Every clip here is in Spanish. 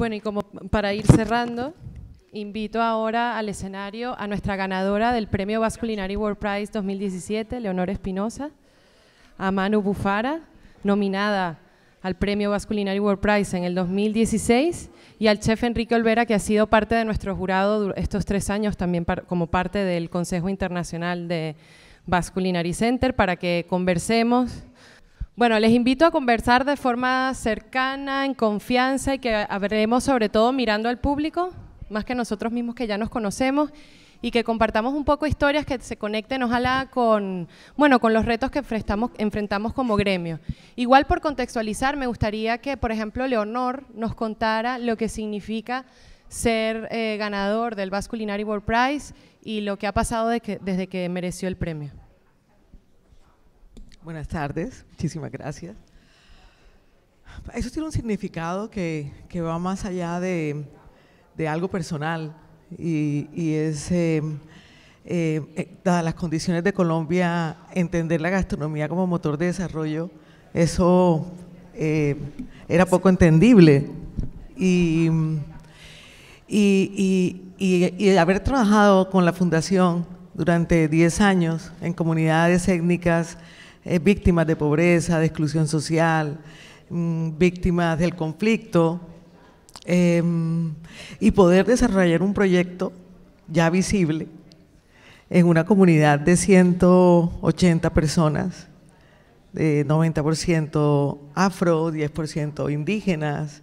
Bueno, y como para ir cerrando, invito ahora al escenario a nuestra ganadora del Premio Vasculinary World Prize 2017, Leonor Espinosa, a Manu Bufara, nominada al Premio Vasculinary World Prize en el 2016, y al chef Enrique Olvera, que ha sido parte de nuestro jurado estos tres años también como parte del Consejo Internacional de Vasculinary Center, para que conversemos bueno, les invito a conversar de forma cercana, en confianza y que hablemos sobre todo mirando al público, más que nosotros mismos que ya nos conocemos y que compartamos un poco historias que se conecten, ojalá, con, bueno, con los retos que enfrentamos, como gremio. Igual por contextualizar, me gustaría que, por ejemplo, Leonor nos contara lo que significa ser eh, ganador del Basque Culinary World Prize y lo que ha pasado desde que mereció el premio. Buenas tardes, muchísimas gracias. Eso tiene un significado que, va más allá de, algo personal y, es, eh, eh, eh, dadas las condiciones de Colombia, entender la gastronomía como motor de desarrollo, eso era poco entendible. Y, y, haber trabajado con la Fundación durante 10 años en comunidades étnicas, eh, víctimas de pobreza, de exclusión social, mm, víctimas del conflicto, em, y poder desarrollar un proyecto ya visible en una comunidad de 180 personas, de 90% afro, 10% indígenas,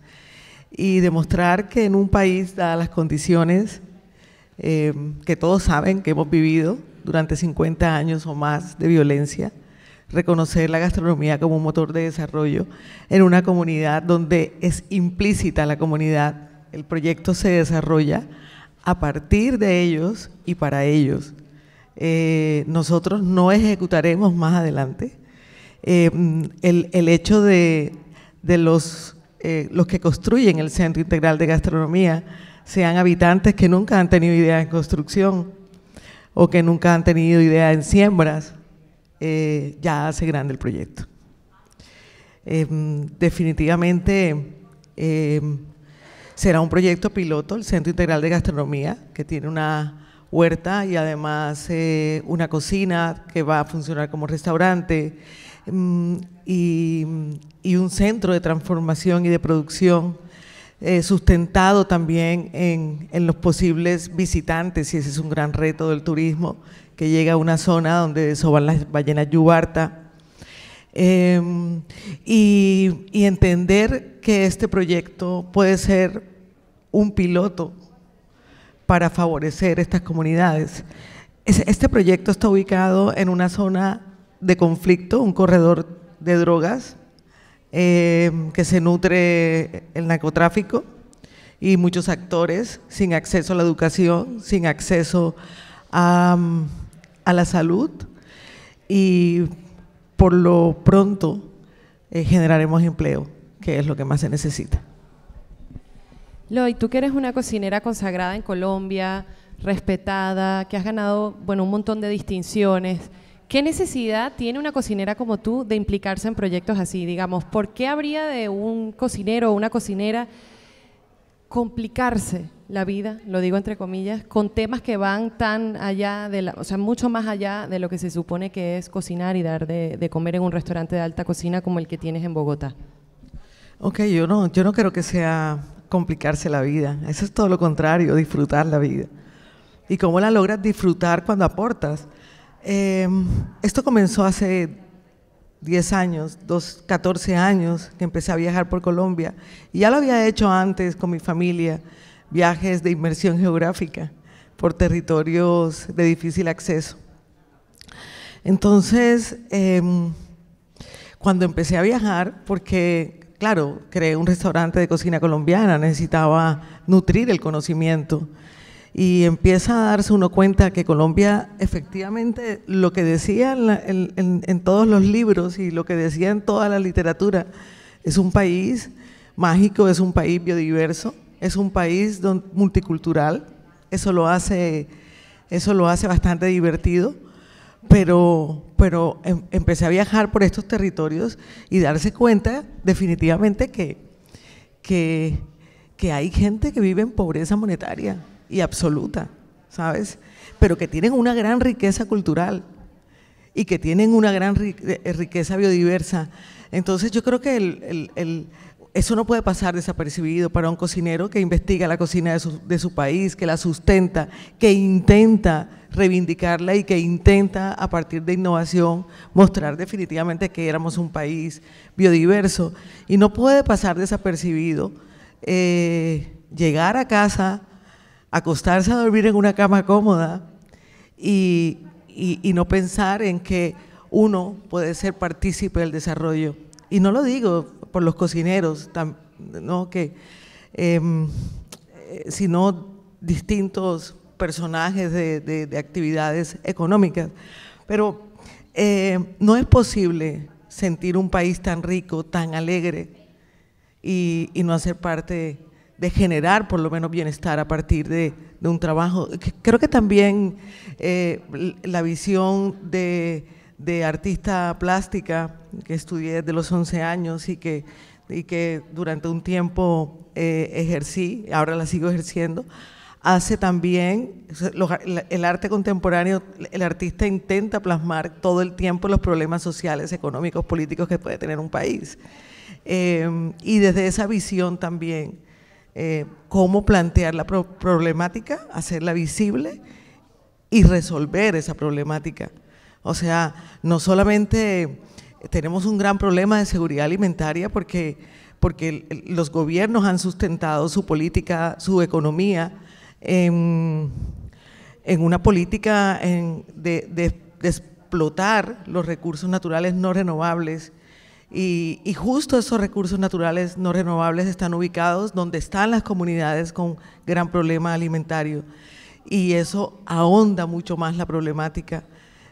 y demostrar que en un país, dadas las condiciones em, que todos saben que hemos vivido durante 50 años o más de violencia, reconocer la gastronomía como un motor de desarrollo en una comunidad donde es implícita la comunidad, el proyecto se desarrolla a partir de ellos y para ellos. Eh, nosotros no ejecutaremos más adelante eh, el, hecho de, de los, eh, los que construyen el Centro Integral de Gastronomía sean habitantes que nunca han tenido idea en construcción o que nunca han tenido idea en siembras eh, ya hace grande el proyecto. Em, definitivamente em, será un proyecto piloto, el Centro Integral de Gastronomía, que tiene una huerta y además eh, una cocina que va a funcionar como restaurante em, y, un centro de transformación y de producción. Eh, sustentado también en, en, los posibles visitantes, y ese es un gran reto del turismo, que llega a una zona donde soban las ballenas yubarta. Em, y, entender que este proyecto puede ser un piloto para favorecer estas comunidades. Este proyecto está ubicado en una zona de conflicto, un corredor de drogas em, que se nutre el narcotráfico y muchos actores sin acceso a la educación, sin acceso a, a la salud y por lo pronto eh, generaremos empleo, que es lo que más se necesita. Loy, tú que eres una cocinera consagrada en Colombia, respetada, que has ganado bueno, un montón de distinciones, ¿qué necesidad tiene una cocinera como tú de implicarse en proyectos así? Digamos, ¿por qué habría de un cocinero o una cocinera complicarse la vida, lo digo entre comillas, con temas que van tan allá, de la, o sea, mucho más allá de lo que se supone que es cocinar y dar de, comer en un restaurante de alta cocina como el que tienes en Bogotá. Ok, yo no, yo no creo que sea complicarse la vida, eso es todo lo contrario, disfrutar la vida. ¿Y cómo la logras disfrutar cuando aportas? Em, esto comenzó hace 10 años, dos, 14 años que empecé a viajar por Colombia. Y ya lo había hecho antes con mi familia, viajes de inmersión geográfica por territorios de difícil acceso. Entonces, em, cuando empecé a viajar, porque claro, creé un restaurante de cocina colombiana, necesitaba nutrir el conocimiento y empieza a darse uno cuenta que Colombia efectivamente lo que decía en, todos los libros y lo que decía en toda la literatura es un país mágico, es un país biodiverso, es un país multicultural, eso lo hace, eso lo hace bastante divertido. Pero, pero em, empecé a viajar por estos territorios y darse cuenta definitivamente que, que hay gente que vive en pobreza monetaria, y absoluta, ¿sabes? Pero que tienen una gran riqueza cultural y que tienen una gran eh, eh, riqueza biodiversa. Entonces yo creo que eso no puede pasar desapercibido para un cocinero que investiga la cocina de su, país, que la sustenta, que intenta reivindicarla y que intenta a partir de innovación mostrar definitivamente que éramos un país biodiverso. Y no puede pasar desapercibido eh, llegar a casa acostarse a dormir en una cama cómoda y, no pensar en que uno puede ser partícipe del desarrollo. Y no lo digo por los cocineros, no em, eh, sino distintos personajes de, actividades económicas. Pero eh, no es posible sentir un país tan rico, tan alegre y, y no hacer parte de generar por lo menos bienestar a partir de, un trabajo. Creo que también eh, la visión de, artista plástica que estudié desde los 11 años y que, y que durante un tiempo eh, ejercí, ahora la sigo ejerciendo, hace también, el arte contemporáneo, el artista intenta plasmar todo el tiempo los problemas sociales, económicos, políticos que puede tener un país. Eh, y desde esa visión también eh, cómo plantear la problemática, hacerla visible y resolver esa problemática. O sea, no solamente tenemos un gran problema de seguridad alimentaria porque, porque los gobiernos han sustentado su política, su economía, en, una política de explotar los recursos naturales no renovables y, justo esos recursos naturales no renovables están ubicados donde están las comunidades con gran problema alimentario. Y eso ahonda mucho más la problemática.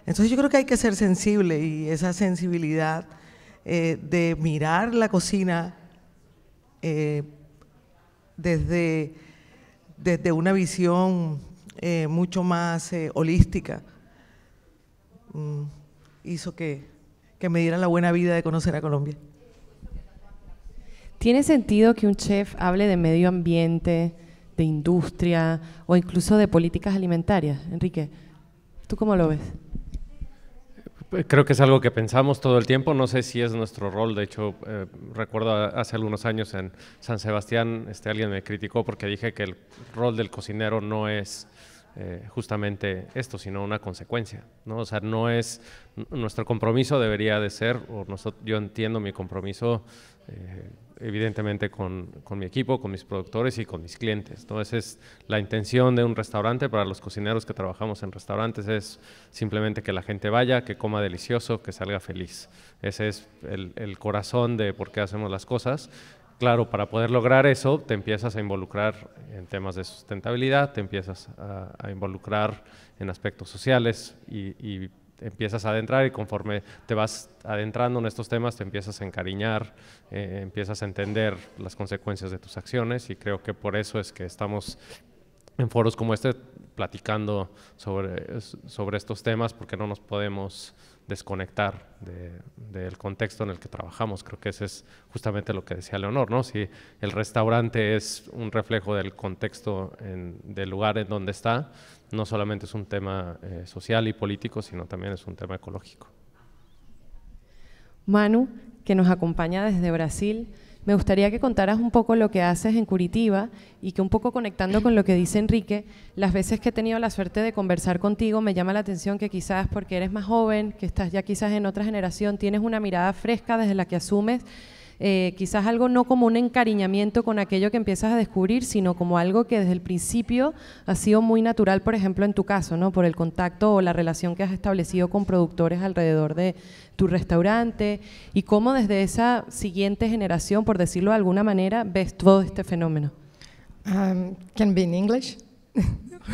Entonces yo creo que hay que ser sensible y esa sensibilidad eh, de mirar la cocina eh, desde, desde una visión eh, mucho más holística mm, hizo que que me dieran la buena vida de conocer a Colombia. ¿Tiene sentido que un chef hable de medio ambiente, de industria o incluso de políticas alimentarias? Enrique, ¿tú cómo lo ves? Pues creo que es algo que pensamos todo el tiempo, no sé si es nuestro rol, de hecho eh, recuerdo hace algunos años en San Sebastián este, alguien me criticó porque dije que el rol del cocinero no es eh, justamente esto, sino una consecuencia, ¿no? O sea, no es, nuestro compromiso debería de ser, o yo entiendo mi compromiso eh, evidentemente con, con, mi equipo, con mis productores y con mis clientes, entonces Esa es la intención de un restaurante para los cocineros que trabajamos en restaurantes, es simplemente que la gente vaya, que coma delicioso, que salga feliz. Ese es el, el corazón de por qué hacemos las cosas Claro, para poder lograr eso te empiezas a involucrar en temas de sustentabilidad, te empiezas a, involucrar en aspectos sociales y, empiezas a adentrar y conforme te vas adentrando en estos temas te empiezas a encariñar, eh, empiezas a entender las consecuencias de tus acciones y creo que por eso es que estamos en foros como este platicando sobre, sobre estos temas porque no nos podemos desconectar del contexto en el que trabajamos. Creo que ese es justamente lo que decía Leonor, ¿no? Si el restaurante es un reflejo del contexto del lugar en donde está, no solamente es un tema eh, social y político, sino también es un tema ecológico. Manu, que nos acompaña desde Brasil, me gustaría que contaras un poco lo que haces en Curitiba y que un poco conectando con lo que dice Enrique, las veces que he tenido la suerte de conversar contigo me llama la atención que quizás porque eres más joven, que estás ya quizás en otra generación, tienes una mirada fresca desde la que asumes eh, quizás algo no como un encariñamiento con aquello que empiezas a descubrir, sino como algo que desde el principio ha sido muy natural, por ejemplo, en tu caso, ¿no? por el contacto o la relación que has establecido con productores alrededor de tu restaurante y cómo desde esa siguiente generación, por decirlo de alguna manera, ves todo este fenómeno. Um, can be in English,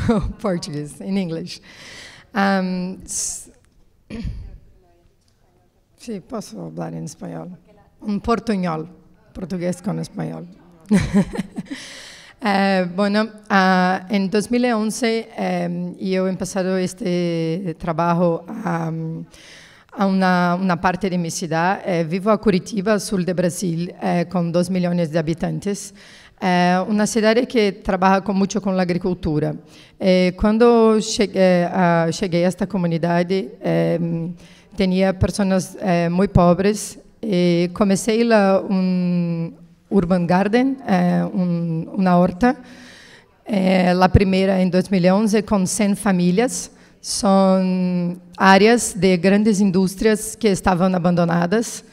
oh, Portuguese, in English. Um, sí, puedo hablar en español. um portunhol, português com espanhol. Uh, bueno, uh, 2011 um, yo empezado este trabalho um, ah, a, una, una, parte de mi cidade. Eh, vivo a Curitiba, Sul de Brasil, eh, con 2 milhões de habitantes. uma cidade que trabalha muito com a agricultura. quando a, cheguei a esta comunidade, tinha pessoas muito pobres e eh, comecei lá um urban garden, é, eh, um, uma horta, é, eh, a primeira em 2011 com 100 famílias. São áreas de grandes indústrias que estavam abandonadas.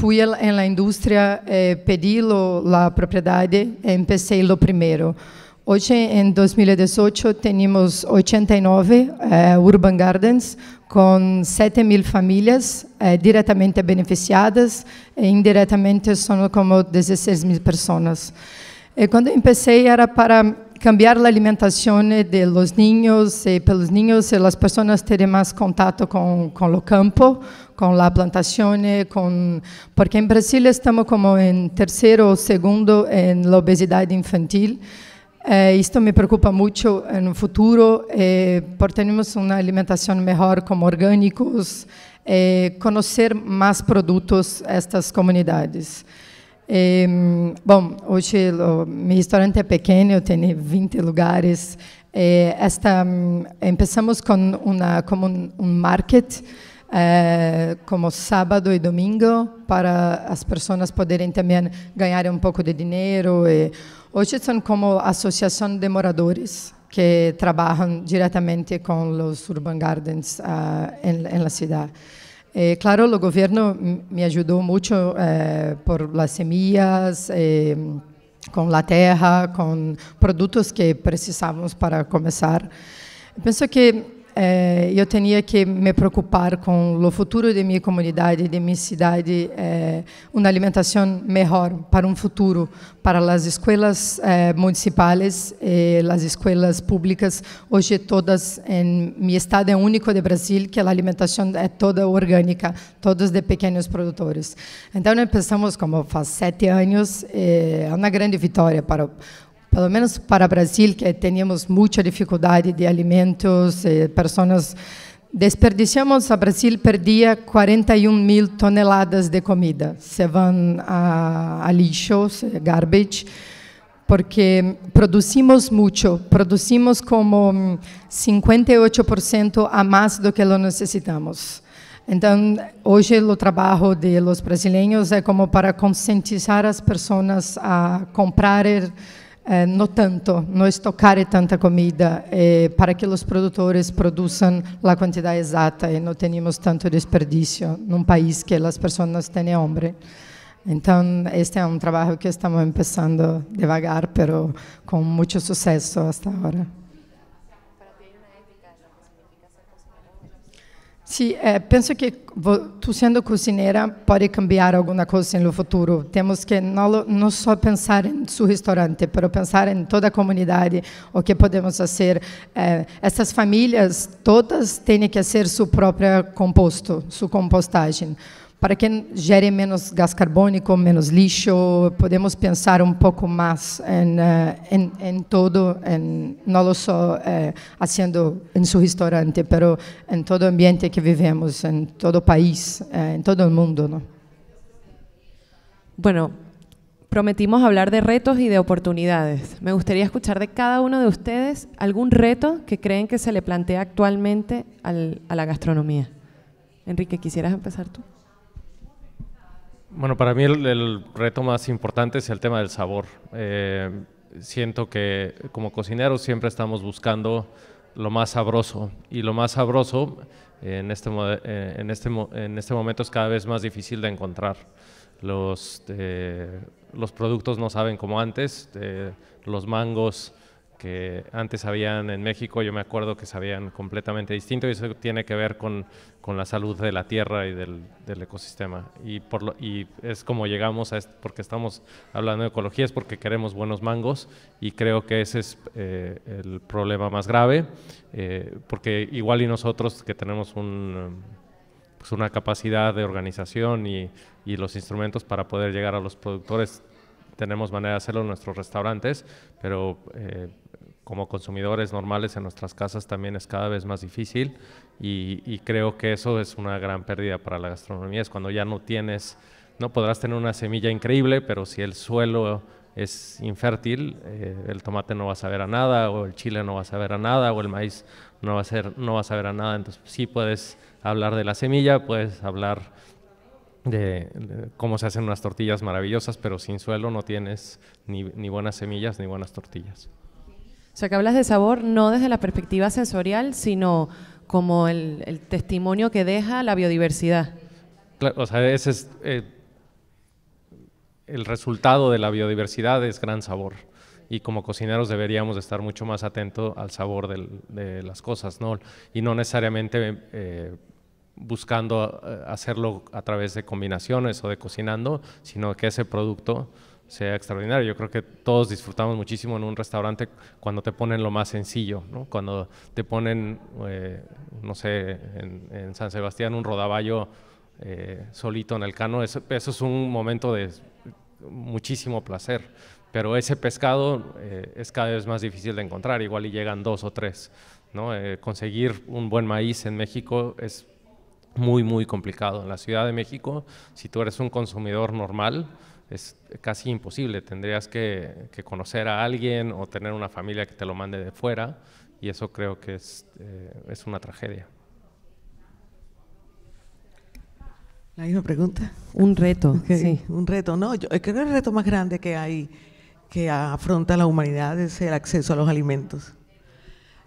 fui na indústria, pedi a propriedade e comecei o primeiro. Hoje, em 2018, temos 89 urban gardens com 7 mil famílias eh, diretamente beneficiadas e indiretamente são como 16 mil pessoas. E eh, quando comecei era para cambiar a alimentação eh, de los niños e pelos niños e as pessoas terem mais contato com com o campo, com a plantação, com porque em Brasil estamos como em terceiro ou segundo em obesidade infantil. Eh, esto me preocupa mucho en el futuro, eh, por tenemos una alimentación mejor como orgánicos, eh, conocer más productos estas comunidades. Eh, bom, hoje o meu restaurante é pequeno, eu tenho 20 lugares. Eh, esta, começamos mm, com uma como um market, eh, como sábado e domingo, para as pessoas poderem também ganhar um pouco de dinheiro. Eh, Hoje são como associação de moradores que trabalham diretamente com os urban gardens ah, em la cidade. Eh, claro, o governo me ajudou muito eh, por las semillas, eh, com a terra, com produtos que precisávamos para começar. Penso que eh, eu tinha que me preocupar com o futuro de minha comunidade, de minha cidade, eh, uma alimentação melhor para um futuro, para as escolas eh, municipais, eh, as escolas públicas, hoje todas em meu estado é único de Brasil, que a alimentação é toda orgânica, todos de pequenos produtores. Então, nós pensamos, como faz sete anos, é eh, uma grande vitória para pelo menos para Brasil, que temos muita dificuldade de alimentos, eh, pessoas desperdiçamos a Brasil perdia 41 mil toneladas de comida. Se vão a, a lixo, eh, garbage, porque produzimos muito, produzimos como 58% a mais do que lo necessitamos. Então, hoje o trabalho de los brasileiros é como para conscientizar as pessoas a comprar eh, não tanto, no estocar tanta comida eh, para que os produtores produzam a quantidade exata e não tenhamos tanto desperdício num país que as pessoas têm hambre. Então, este é um trabalho que estamos começando devagar, mas com muito sucesso até agora. Sim, é, penso que tu sendo cozinheira pode cambiar alguma coisa no futuro. Temos que não, não só pensar em seu restaurante, mas pensar em toda a comunidade, o que podemos fazer. É, essas famílias todas têm que ser seu próprio composto, sua compostagem. para que gere menos gas carbónico, menos lixo, podemos pensar un poco más en, eh, en, todo, en, no lo solo eh, haciendo en su restaurante, pero en todo ambiente que vivimos, en todo país, eh, en todo el mundo. ¿no? Bueno, prometimos hablar de retos y de oportunidades. Me gustaría escuchar de cada uno de ustedes algún reto que creen que se le plantea actualmente al, a la gastronomía. Enrique, ¿quisieras empezar tú? Bueno, para mí el, reto más importante es el tema del sabor. Eh, siento que como cocineros siempre estamos buscando lo más sabroso y lo más sabroso eh, en, este, eh, en, este, en este momento es cada vez más difícil de encontrar. Los, los productos no saben como antes, los mangos que antes habían en México, yo me acuerdo que sabían completamente distinto y eso tiene que ver con, la salud de la tierra y del, ecosistema. Y, por lo, y es como llegamos a, esto, porque estamos hablando de ecología, es porque queremos buenos mangos y creo que ese es eh, el problema más grave, eh, porque igual y nosotros que tenemos un pues una capacidad de organización y, y, los instrumentos para poder llegar a los productores. Tenemos manera de hacerlo en nuestros restaurantes, pero eh, como consumidores normales en nuestras casas también es cada vez más difícil y, creo que eso es una gran pérdida para la gastronomía, es cuando ya no tienes, no podrás tener una semilla increíble, pero si el suelo es infértil, eh, el tomate no va a saber a nada, o el chile no va a saber a nada, o el maíz no va a, ser, no va a saber a nada, entonces sí puedes hablar de la semilla, puedes hablar de, cómo se hacen unas tortillas maravillosas, pero sin suelo no tienes ni buenas semillas ni buenas tortillas. O sea, que hablas de sabor no desde la perspectiva sensorial, sino como el, testimonio que deja la biodiversidad. o sea, eh, el resultado de la biodiversidad es gran sabor. Y como cocineros deberíamos estar mucho más atentos al sabor de las cosas, ¿no? Y no necesariamente eh, buscando eh, hacerlo a través de combinaciones o de cocinando, sino que ese producto sea extraordinario. Yo creo que todos disfrutamos muchísimo en un restaurante cuando te ponen lo más sencillo, ¿no? cuando te ponen, eh, no sé, en, San Sebastián un rodaballo eh, solito en el cano, eso, es un momento de muchísimo placer, pero ese pescado eh, es cada vez más difícil de encontrar, igual y llegan dos o tres. ¿no? conseguir un buen maíz en México es muy, muy complicado. En la Ciudad de México, si tú eres un consumidor normal, es casi imposible. Tendrías que, conocer a alguien o tener una familia que te lo mande de fuera y eso creo que es, eh, una tragedia. La misma pregunta. Un reto, sí. Un reto, ¿no? creo el reto más grande que hay, que afronta la humanidad, es el acceso a los alimentos.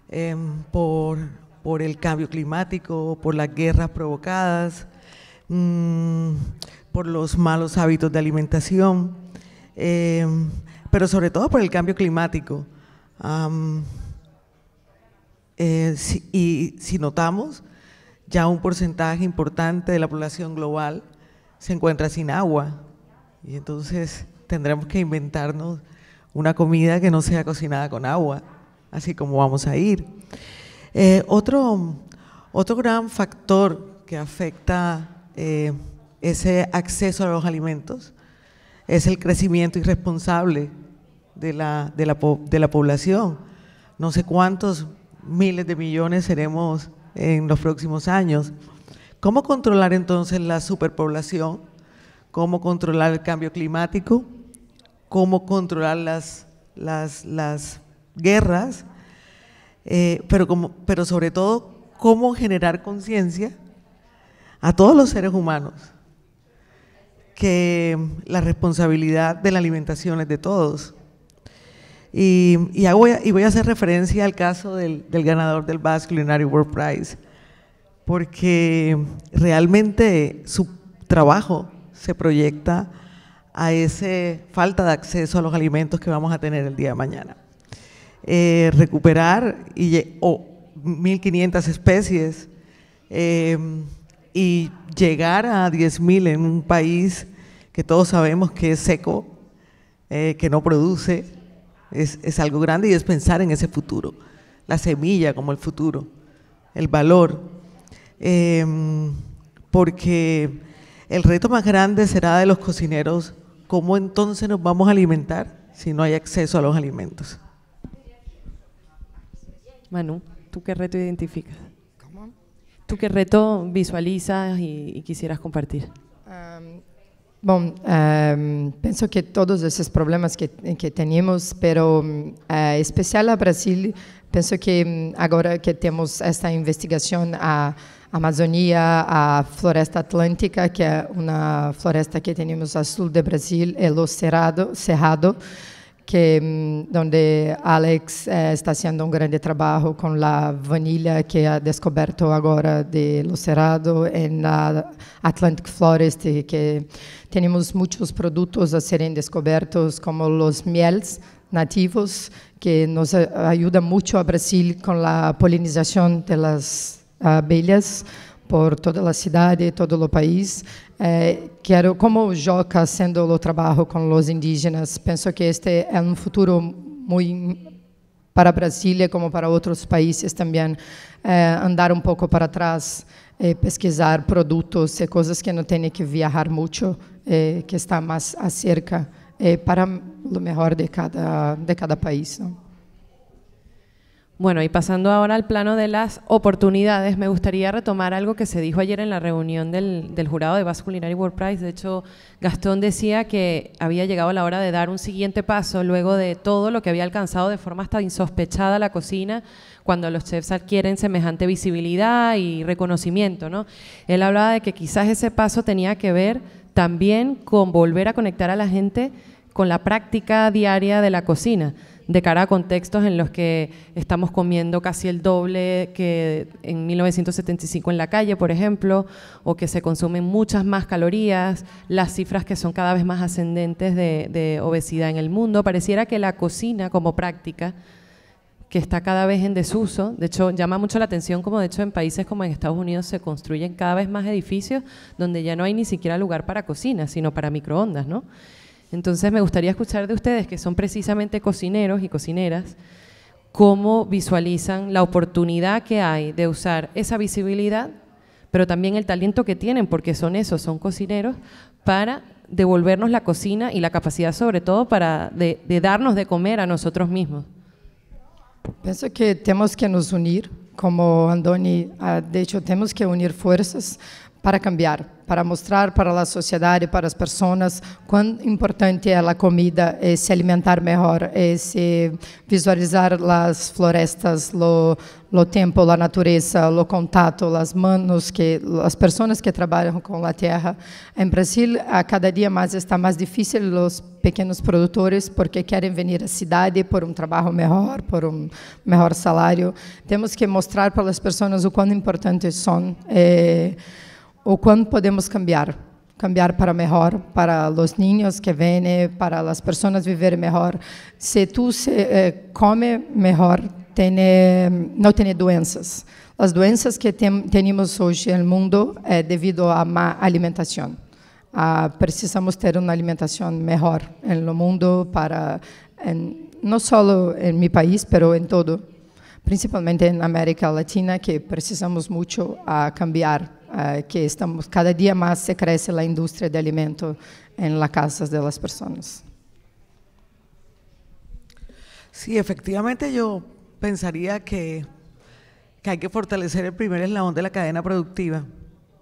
Em, por, por el cambio climático, por las guerras provocadas, mm, por los malos hábitos de alimentación, eh, pero sobre todo por el cambio climático. Eh, y si notamos, ya un porcentaje importante de la población global se encuentra sin agua. Y entonces tendremos que inventarnos una comida que no sea cocinada con agua, así como vamos a ir. Eh, otro, otro gran factor que afecta ese acceso a los alimentos, es el crecimiento irresponsable de la, población. No sé cuántos miles de millones seremos en los próximos años. ¿Cómo controlar entonces la superpoblación? ¿Cómo controlar el cambio climático? ¿Cómo controlar las, las, guerras? Eh, pero, como, pero sobre todo, ¿cómo generar conciencia a todos los seres humanos que la responsabilidad de la alimentación es de todos. Y, y, voy a hacer referencia al caso del, ganador del Basque Culinary World Prize, porque realmente su trabajo se proyecta a esa falta de acceso a los alimentos que vamos a tener el día de mañana. Eh, recuperar y, 1.500 especies eh, y llegar a 10.000 en un país todos sabemos que es seco, eh, que no produce, es, algo grande y es pensar en ese futuro, la semilla como el futuro, el valor, em, porque el reto más grande será de los cocineros, ¿cómo entonces nos vamos a alimentar si no hay acceso a los alimentos? Manu, ¿tú qué reto identificas? ¿Tú qué reto visualizas y, quisieras compartir? Bom, um, ehm, penso que todos esses problemas que, que temos, pero um, eh, especial a Brasil, penso que mm, agora que temos esta investigação a Amazônia, a floresta atlântica, que é uma floresta que temos a sul do Brasil, é o Cerrado, Cerrado que hum, onde Alex eh, está fazendo um grande trabalho com a vanilla que ha descoberto agora de lo cerrado en Atlantic Forest, que temos muitos produtos a serem descobertos como os mieles nativos que nos eh, ajuda muito a Brasil com a polinização das eh, abelhas por toda a cidade e todo o país. Eh, quero, como Joca, sendo o trabalho com os indígenas, penso que este é um futuro muito para Brasília como para outros países também eh, andar um pouco para trás eh, pesquisar produtos e coisas que não tem que viajar muito é, que está mais acerca para o melhor de cada de cada país não? Bueno, y pasando ahora al plano de las oportunidades, me gustaría retomar algo que se dijo ayer en la reunión del, jurado de Basque Culinary World Prize. De hecho, Gastón decía que había llegado la hora de dar un siguiente paso luego de todo lo que había alcanzado de forma hasta insospechada la cocina cuando los chefs adquieren semejante visibilidad y reconocimiento. ¿no? Él hablaba de que quizás ese paso tenía que ver también con volver a conectar a la gente con la práctica diaria de la cocina, de cara a contextos en los que estamos comiendo casi el doble que en 1975 en la calle, por ejemplo, o que se consumen muchas más calorías, las cifras que son cada vez más ascendentes de, obesidad en el mundo. Pareciera que la cocina como práctica que está cada vez en desuso. De hecho, llama mucho la atención como de hecho en países como en Estados Unidos se construyen cada vez más edificios donde ya no hay ni siquiera lugar para cocina, sino para microondas, ¿no? Entonces me gustaría escuchar de ustedes, que son precisamente cocineros y cocineras, cómo visualizan la oportunidad que hay de usar esa visibilidad, pero también el talento que tienen, porque son esos, son cocineros, para devolvernos la cocina y la capacidad sobre todo para de, de darnos de comer a nosotros mismos. Pienso que tenemos que nos unir, como Andoni ha dicho, tenemos que unir fuerzas para cambiar, para mostrar para a sociedade, para as pessoas, quão importante é a comida, é se alimentar melhor, é se visualizar as florestas, o o tempo, a natureza, o contato, as mãos que as pessoas que trabalham com a terra. Em Brasil, a cada dia mais está mais difícil os pequenos produtores porque querem vir à cidade por um trabalho melhor, por um melhor salário. Temos que mostrar para as pessoas o quão importantes são. É, o quanto podemos cambiar. Cambiar para melhor para los niños que vêm, para las pessoas vivir melhor. Se tú se, eh, come melhor, tiene, eh, não tiene doenças. As doenças que temos hoje no mundo é devido à má alimentação. Ah, precisamos ter uma alimentação melhor no mundo para, em, não só em meu país, mas em todo, principalmente na América Latina, que precisamos muito a cambiar Ah, que estamos cada día más se crece la industria de alimento en em las casas de las personas. Sí, efectivamente yo pensaría que, que hay que fortalecer el primer eslabón de la cadena productiva.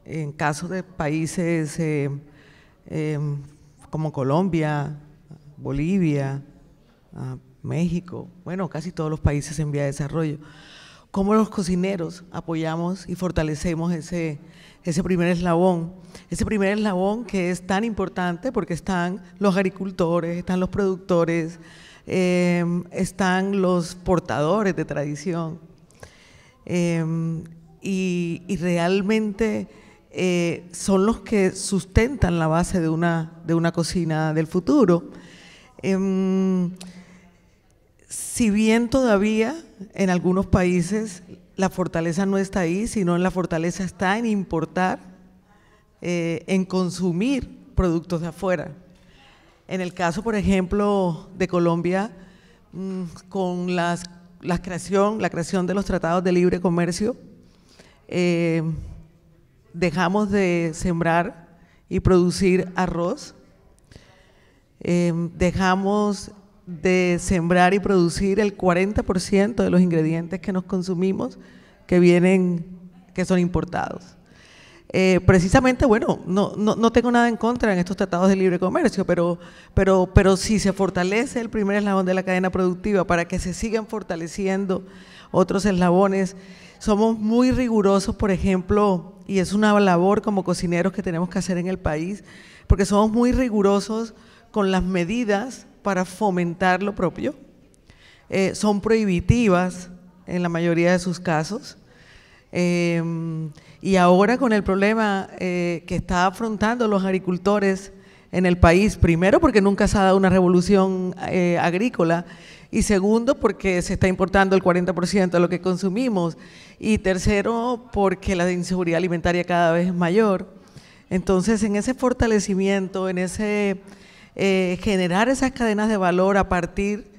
En em caso de países eh, eh, como Colombia, Bolivia, ah, México, bueno, casi todos los países en vía de desarrollo. ¿Cómo los cocineros apoyamos y fortalecemos ese, ese primer eslabón, ese primer eslabón que es tan importante porque están los agricultores, están los productores, em, están los portadores de tradición. Em, y, realmente eh, son los que sustentan la base de una, de una cocina del futuro. Em, si bien todavía en algunos países la fortaleza no está ahí, sino la fortaleza está en importar, eh, en consumir productos de afuera. En el caso, por ejemplo, de Colombia, mm, con la, creación, la creación de los tratados de libre comercio, eh, dejamos de sembrar y producir arroz, eh, dejamos de sembrar y producir el 40% de los ingredientes que nos consumimos que vienen, que son importados. Eh, precisamente, bueno, no, no, no, tengo nada en contra en estos tratados de libre comercio, pero, pero, pero si se fortalece el primer eslabón de la cadena productiva para que se sigan fortaleciendo otros eslabones, somos muy rigurosos, por ejemplo, y es una labor como cocineros que tenemos que hacer en el país, porque somos muy rigurosos con las medidas para fomentar lo propio. Eh, son prohibitivas en la mayoría de sus casos. Em, y ahora con el problema eh, que está afrontando los agricultores en el país, primero porque nunca se ha dado una revolución eh, agrícola y segundo porque se está importando el 40% de lo que consumimos y tercero porque la inseguridad alimentaria cada vez es mayor. Entonces, en ese fortalecimiento, en ese eh, generar esas cadenas de valor a partir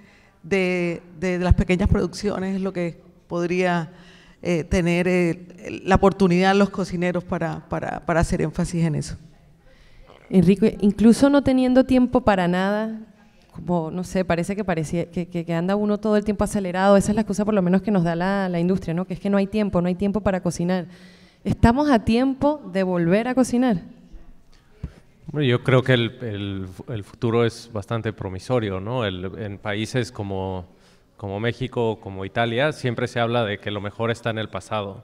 de, las pequeñas producciones es lo que podría eh, tener eh, la oportunidad los cocineros para, hacer énfasis en eso. Enrique, incluso no teniendo tiempo para nada, como no sé, parece que, parece que, anda uno todo el tiempo acelerado, esa es la excusa por lo menos que nos da la, industria, ¿no? que es que no hay tiempo, no hay tiempo para cocinar. ¿Estamos a tiempo de volver a cocinar? Yo creo que el, futuro es bastante promisorio, ¿no? en países como, como México, como Italia, siempre se habla de que lo mejor está en el pasado,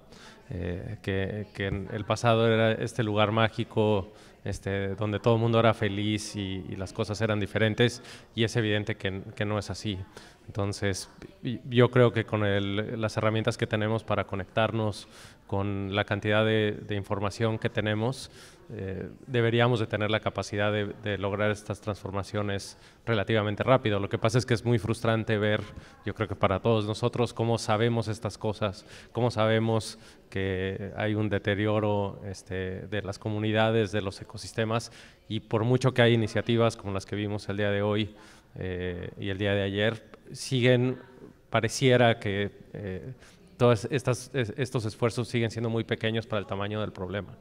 eh, que, el pasado era este lugar mágico, este, donde todo el mundo era feliz y, las cosas eran diferentes, y es evidente que no es así. Entonces, yo creo que con las herramientas que tenemos para conectarnos, con la cantidad de, información que tenemos, eh, deberíamos de tener la capacidad de, lograr estas transformaciones relativamente rápido. Lo que pasa es que es muy frustrante ver, yo creo que para todos nosotros, cómo sabemos estas cosas, cómo sabemos que hay un deterioro este, de las comunidades, de los ecosistemas, y por mucho que hay iniciativas como las que vimos el día de hoy eh, y el día de ayer, siguen, pareciera que eh, todos estos esfuerzos siguen siendo muy pequeños para el tamaño del problema.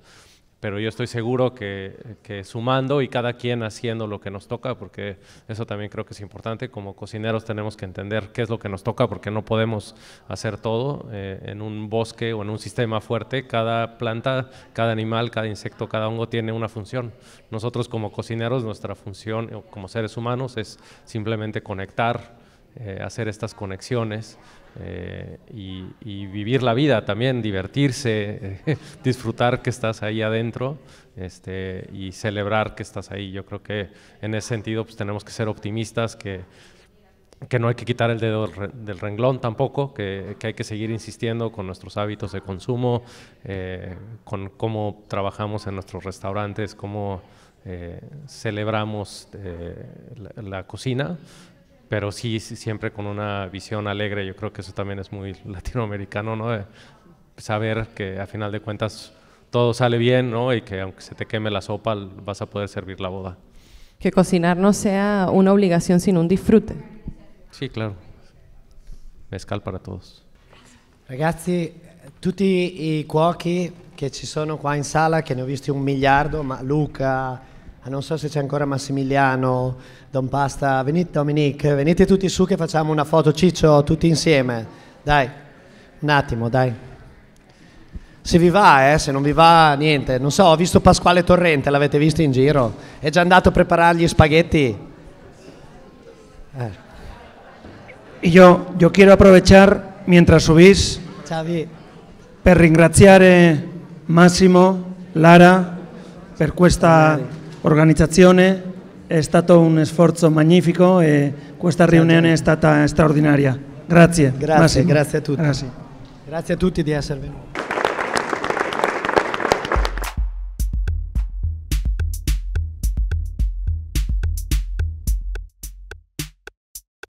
Pero yo estoy seguro que, sumando y cada quien haciendo lo que nos toca, porque eso también creo que es importante, como cocineros tenemos que entender qué es lo que nos toca, porque no podemos hacer todo eh, en un bosque o en un sistema fuerte. Cada planta, cada animal, cada insecto, cada hongo tiene una función. Nosotros como cocineros, nuestra función como seres humanos es simplemente conectar eh, hacer estas conexiones eh, y, vivir la vida también, divertirse, eh, disfrutar que estás ahí adentro este, y celebrar que estás ahí. Yo creo que en ese sentido pues, tenemos que ser optimistas, que, que no hay que quitar el dedo del renglón tampoco, que, que hay que seguir insistiendo con nuestros hábitos de consumo, con cómo trabajamos en nuestros restaurantes, cómo... celebramos la cocina, pero sí, siempre con una visión alegre. Yo creo que eso también es muy latinoamericano, ¿no? saber que a final de cuentas todo sale bien, ¿no? Y que aunque se te queme la sopa, vas a poder servir la boda. Que cocinar no sea una obligación, sino un disfrute. Sí, claro. Mezcal para todos. Ragazzi, tutti i cuochi che ci sono qua in sala, che ne ho visti un miliardo, ma Luca, non so se c'è ancora Massimiliano, Don Pasta, venite Dominique, venite tutti su che facciamo una foto ciccio tutti insieme, dai, un attimo, dai. Se vi va, eh, se non vi va niente, non so, ho visto Pasquale Torrente, l'avete visto in giro, è già andato a preparare gli spaghetti. Eh. Io, yo quiero aprovechar mentre subís Xavi. per ringraziare Massimo, Lara, per questa organizzazione, è stato un sforzo magnifico e questa riunione è stata straordinaria. Grazie. Grazie, grazie a tutti. Grazie. grazie a tutti di essere venuti.